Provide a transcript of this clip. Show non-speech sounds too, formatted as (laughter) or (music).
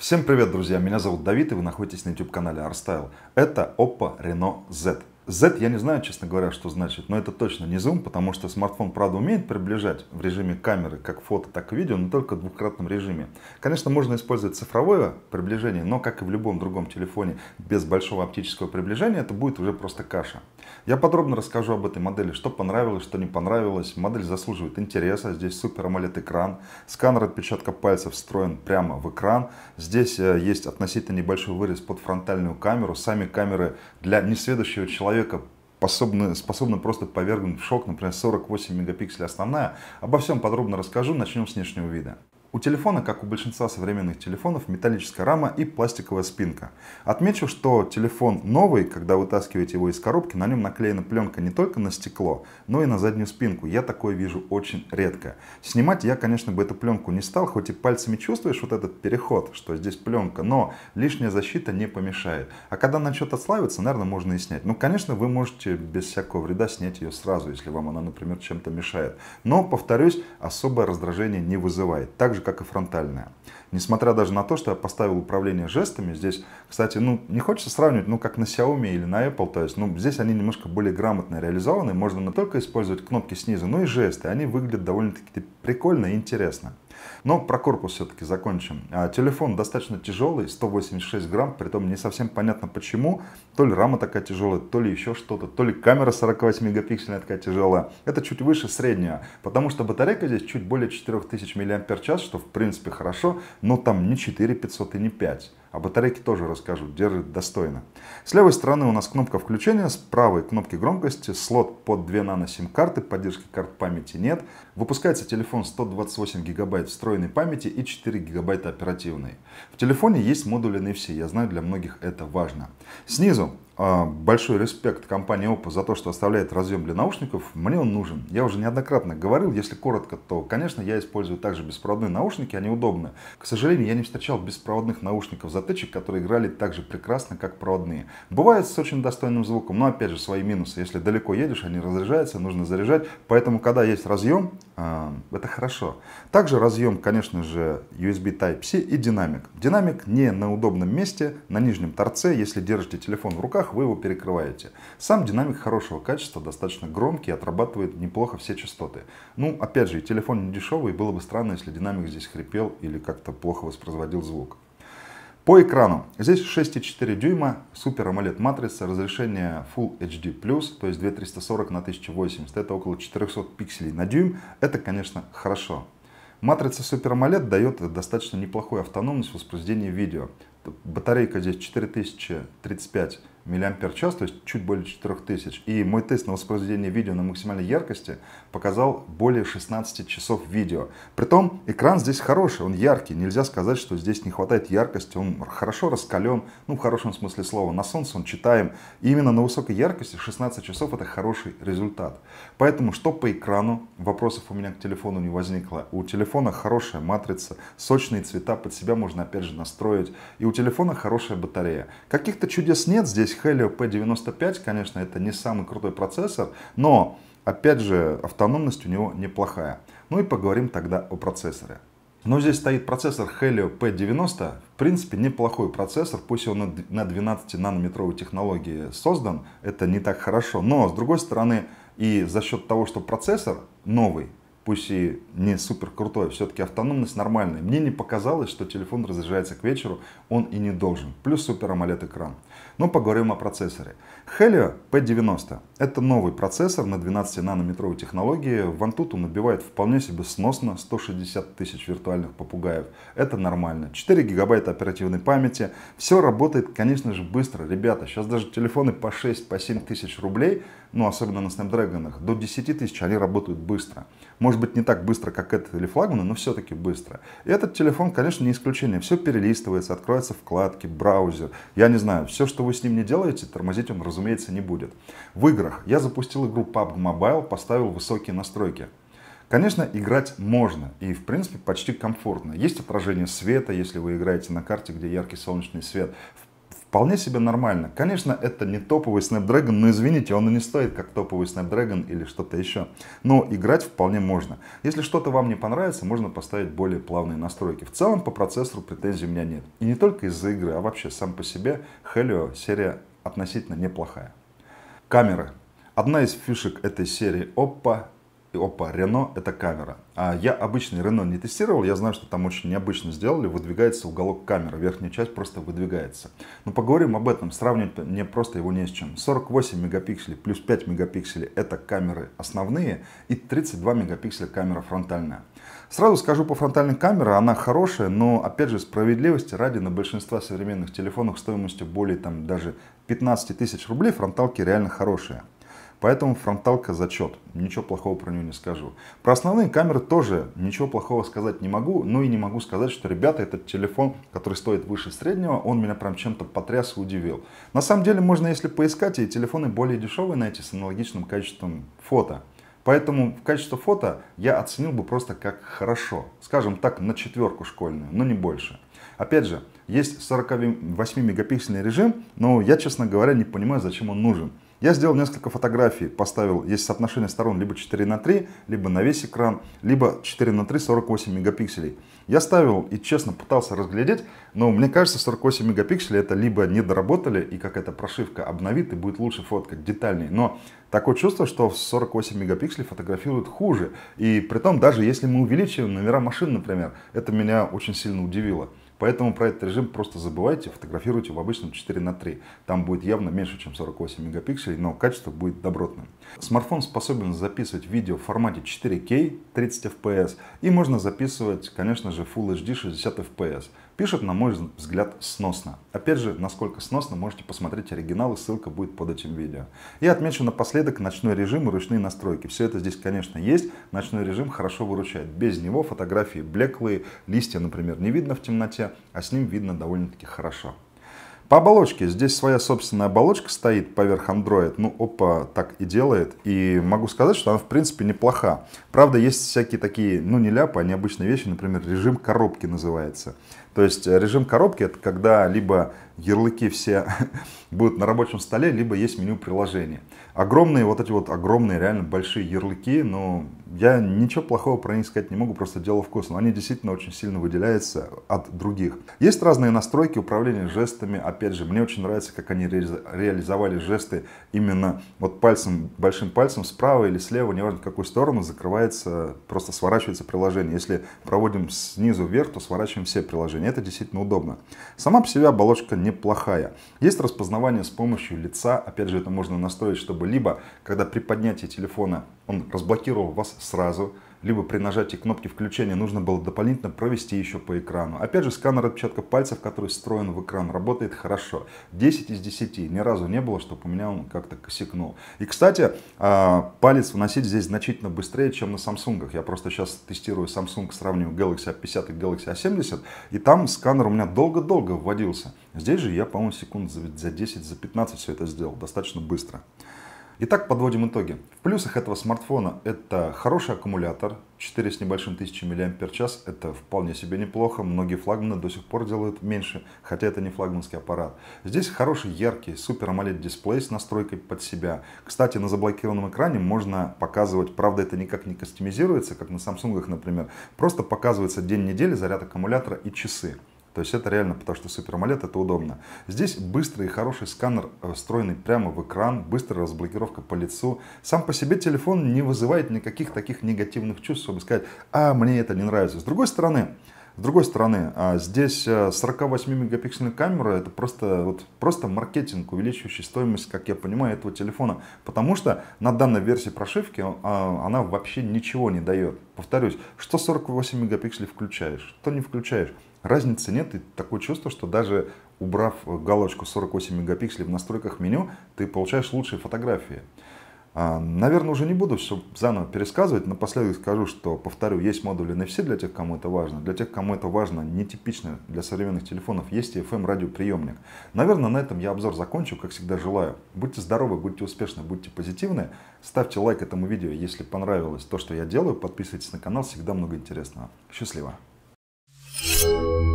Всем привет, друзья! Меня зовут Давид, и вы находитесь на YouTube-канале r Это Oppo Reno Z. Z я не знаю, честно говоря, что значит, но это точно не зум, потому что смартфон, правда, умеет приближать в режиме камеры как фото, так и видео, но только в двухкратном режиме. Конечно, можно использовать цифровое приближение, но, как и в любом другом телефоне, без большого оптического приближения, это будет уже просто каша. Я подробно расскажу об этой модели, что понравилось, что не понравилось. Модель заслуживает интереса, здесь супер AMOLED экран, сканер отпечатка пальцев встроен прямо в экран. Здесь э, есть относительно небольшой вырез под фронтальную камеру, сами камеры для несведущего человека человека способны, способны просто повергнуть в шок, например, 48 мегапикселей основная. Обо всем подробно расскажу, начнем с внешнего вида. У телефона, как у большинства современных телефонов, металлическая рама и пластиковая спинка. Отмечу, что телефон новый, когда вытаскиваете его из коробки, на нем наклеена пленка не только на стекло, но и на заднюю спинку. Я такое вижу очень редко. Снимать я, конечно, бы эту пленку не стал, хоть и пальцами чувствуешь вот этот переход, что здесь пленка, но лишняя защита не помешает. А когда начнет отслаиваться, наверное, можно и снять. Ну, конечно, вы можете без всякого вреда снять ее сразу, если вам она, например, чем-то мешает. Но, повторюсь, особое раздражение не вызывает. Также же, как и фронтальная. Несмотря даже на то, что я поставил управление жестами, здесь, кстати, ну, не хочется сравнивать, ну, как на Xiaomi или на Apple, то есть, ну, здесь они немножко более грамотно реализованы, можно не только использовать кнопки снизу, но и жесты, они выглядят довольно-таки прикольно и интересно. Но про корпус все-таки закончим. А, телефон достаточно тяжелый, 186 грамм, при том не совсем понятно почему. То ли рама такая тяжелая, то ли еще что-то, то ли камера 48 мегапиксельная такая тяжелая. Это чуть выше среднего, потому что батарейка здесь чуть более 4000 мАч, что в принципе хорошо, но там не 4500 и не 5. А батарейки тоже расскажу, держит достойно. С левой стороны у нас кнопка включения, с правой кнопки громкости, слот под 2 нано сим-карты, поддержки карт памяти нет. Выпускается телефон 128 гигабайт встроенной памяти и 4 гигабайта оперативной. В телефоне есть модули NFC, я знаю, для многих это важно. Снизу а, большой респект компании Oppo за то, что оставляет разъем для наушников. Мне он нужен. Я уже неоднократно говорил, если коротко, то, конечно, я использую также беспроводные наушники, они удобны. К сожалению, я не встречал беспроводных наушников затычек, которые играли так же прекрасно, как проводные. Бывает с очень достойным звуком, но опять же свои минусы. Если далеко едешь, они разряжаются, нужно заряжать. Поэтому, когда есть разъем, это хорошо. Также разъем, конечно же, USB Type-C и динамик. Динамик не на удобном месте, на нижнем торце. Если держите телефон в руках, вы его перекрываете. Сам динамик хорошего качества, достаточно громкий, отрабатывает неплохо все частоты. Ну, опять же, телефон не дешевый, было бы странно, если динамик здесь хрипел или как-то плохо воспроизводил звук. По экрану. Здесь 6,4 дюйма, супер AMOLED матрица, разрешение Full HD+, то есть 2340 на 1080, это около 400 пикселей на дюйм. Это, конечно, хорошо. Матрица Super AMOLED дает достаточно неплохую автономность воспроизведения видео. Батарейка здесь 4035 миллиампер-час, то есть чуть более 4000. И мой тест на воспроизведение видео на максимальной яркости показал более 16 часов видео. Притом экран здесь хороший, он яркий. Нельзя сказать, что здесь не хватает яркости. Он хорошо раскален, ну в хорошем смысле слова. На солнце он читаем. И именно на высокой яркости 16 часов это хороший результат. Поэтому что по экрану? Вопросов у меня к телефону не возникло. У телефона хорошая матрица, сочные цвета под себя можно опять же настроить. И у телефона хорошая батарея. Каких-то чудес нет здесь Helio P95, конечно, это не самый крутой процессор, но, опять же, автономность у него неплохая. Ну и поговорим тогда о процессоре. Но здесь стоит процессор Helio P90, в принципе неплохой процессор, пусть он на 12 нанометровой технологии создан, это не так хорошо, но с другой стороны и за счет того, что процессор новый, пусть и не супер крутой, а все-таки автономность нормальная. Мне не показалось, что телефон разряжается к вечеру, он и не должен. Плюс супер AMOLED экран. Но ну, поговорим о процессоре. Helio P90 – это новый процессор на 12-нанометровой технологии. В Antutu набивает вполне себе сносно 160 тысяч виртуальных попугаев. Это нормально. 4 гигабайта оперативной памяти. Все работает, конечно же, быстро. Ребята, сейчас даже телефоны по 6-7 по тысяч рублей, ну особенно на Snapdragon, до 10 тысяч они работают быстро. Может быть, не так быстро, как этот или флагманы, но все-таки быстро. И этот телефон, конечно, не исключение. Все перелистывается, открываются вкладки, браузер. Я не знаю, все, что вы с ним не делаете, тормозить он, разумеется, не будет. В играх я запустил игру PUBG Mobile, поставил высокие настройки. Конечно, играть можно и, в принципе, почти комфортно. Есть отражение света, если вы играете на карте, где яркий солнечный свет. В Вполне себе нормально. Конечно, это не топовый Snapdragon, но извините, он и не стоит как топовый Snapdragon или что-то еще. Но играть вполне можно. Если что-то вам не понравится, можно поставить более плавные настройки. В целом по процессору претензий у меня нет. И не только из-за игры, а вообще сам по себе Helio серия относительно неплохая. Камеры. Одна из фишек этой серии Oppo и опа, Рено это камера. А я обычный Рено не тестировал, я знаю, что там очень необычно сделали, выдвигается уголок камеры, верхняя часть просто выдвигается. Но ну, поговорим об этом, сравнивать мне просто его не с чем. 48 мегапикселей плюс 5 мегапикселей это камеры основные и 32 мегапикселя камера фронтальная. Сразу скажу по фронтальной камере, она хорошая, но опять же справедливости ради на большинство современных телефонов стоимостью более там даже 15 тысяч рублей фронталки реально хорошие. Поэтому фронталка зачет. Ничего плохого про нее не скажу. Про основные камеры тоже ничего плохого сказать не могу. Ну и не могу сказать, что, ребята, этот телефон, который стоит выше среднего, он меня прям чем-то потряс и удивил. На самом деле можно, если поискать, и телефоны более дешевые найти с аналогичным качеством фото. Поэтому в качество фото я оценил бы просто как хорошо. Скажем так, на четверку школьную, но не больше. Опять же, есть 48-мегапиксельный режим, но я, честно говоря, не понимаю, зачем он нужен. Я сделал несколько фотографий, поставил, есть соотношение сторон либо 4 на 3, либо на весь экран, либо 4 на 3 48 мегапикселей. Я ставил и честно пытался разглядеть, но мне кажется 48 мегапикселей это либо не доработали и какая-то прошивка обновит и будет лучше фоткать, детальней. Но такое чувство, что в 48 мегапикселей фотографируют хуже. И при том даже если мы увеличиваем номера машин, например, это меня очень сильно удивило. Поэтому про этот режим просто забывайте, фотографируйте в обычном 4 на 3. Там будет явно меньше, чем 48 мегапикселей, но качество будет добротным. Смартфон способен записывать видео в формате 4 k 30 FPS и можно записывать, конечно же, Full HD 60 FPS. Пишет, на мой взгляд, сносно. Опять же, насколько сносно, можете посмотреть оригинал, ссылка будет под этим видео. Я отмечу напоследок ночной режим и ручные настройки. Все это здесь, конечно, есть. Ночной режим хорошо выручает. Без него фотографии блеклые, листья, например, не видно в темноте а с ним видно довольно-таки хорошо. По оболочке. Здесь своя собственная оболочка стоит поверх Android. Ну, опа, так и делает. И могу сказать, что она, в принципе, неплоха. Правда, есть всякие такие, ну, не ляпы, а необычные вещи. Например, режим коробки называется. То есть э, режим коробки — это когда либо ярлыки все (laughs) будут на рабочем столе, либо есть меню приложения. Огромные вот эти вот огромные, реально большие ярлыки, но ну, я ничего плохого про них сказать не могу, просто дело вкуса. Но они действительно очень сильно выделяются от других. Есть разные настройки управления жестами, от опять же, мне очень нравится, как они реализовали жесты именно вот пальцем, большим пальцем справа или слева, неважно в какую сторону, закрывается, просто сворачивается приложение. Если проводим снизу вверх, то сворачиваем все приложения. Это действительно удобно. Сама по себе оболочка неплохая. Есть распознавание с помощью лица. Опять же, это можно настроить, чтобы либо, когда при поднятии телефона он разблокировал вас сразу, либо при нажатии кнопки включения нужно было дополнительно провести еще по экрану. Опять же, сканер отпечатка пальцев, который встроен в экран, работает хорошо. 10 из 10. Ни разу не было, чтобы у меня он как-то косякнул. И, кстати, а, палец вносить здесь значительно быстрее, чем на Samsung. Я просто сейчас тестирую Samsung, сравниваю Galaxy A50 и Galaxy A70, и там сканер у меня долго-долго вводился. Здесь же я, по-моему, секунд за 10, за 15 все это сделал, достаточно быстро. Итак, подводим итоги. В плюсах этого смартфона это хороший аккумулятор, 4 с небольшим тысячи мАч, это вполне себе неплохо. Многие флагманы до сих пор делают меньше, хотя это не флагманский аппарат. Здесь хороший яркий супер AMOLED дисплей с настройкой под себя. Кстати, на заблокированном экране можно показывать, правда это никак не кастомизируется, как на Samsung, например, просто показывается день недели, заряд аккумулятора и часы. То есть это реально, потому что Super AMOLED это удобно. Здесь быстрый и хороший сканер, э, встроенный прямо в экран, быстрая разблокировка по лицу. Сам по себе телефон не вызывает никаких таких негативных чувств, чтобы сказать, а, мне это не нравится. С другой стороны, с другой стороны, а, здесь 48-мегапиксельная э, камера это просто, вот, просто маркетинг, увеличивающий стоимость, как я понимаю, этого телефона. Потому что на данной версии прошивки а, она вообще ничего не дает. Повторюсь, что 48 мегапикселей включаешь, что не включаешь. Разницы нет, и такое чувство, что даже убрав э, галочку 48 мегапикселей в настройках меню, ты получаешь лучшие фотографии. А, наверное, уже не буду все заново пересказывать. Напоследок скажу, что, повторю, есть модуль NFC для тех, кому это важно. Для тех, кому это важно, нетипично для современных телефонов, есть и FM-радиоприемник. Наверное, на этом я обзор закончу. Как всегда, желаю. Будьте здоровы, будьте успешны, будьте позитивны. Ставьте лайк этому видео, если понравилось то, что я делаю. Подписывайтесь на канал, всегда много интересного. Счастливо! thank you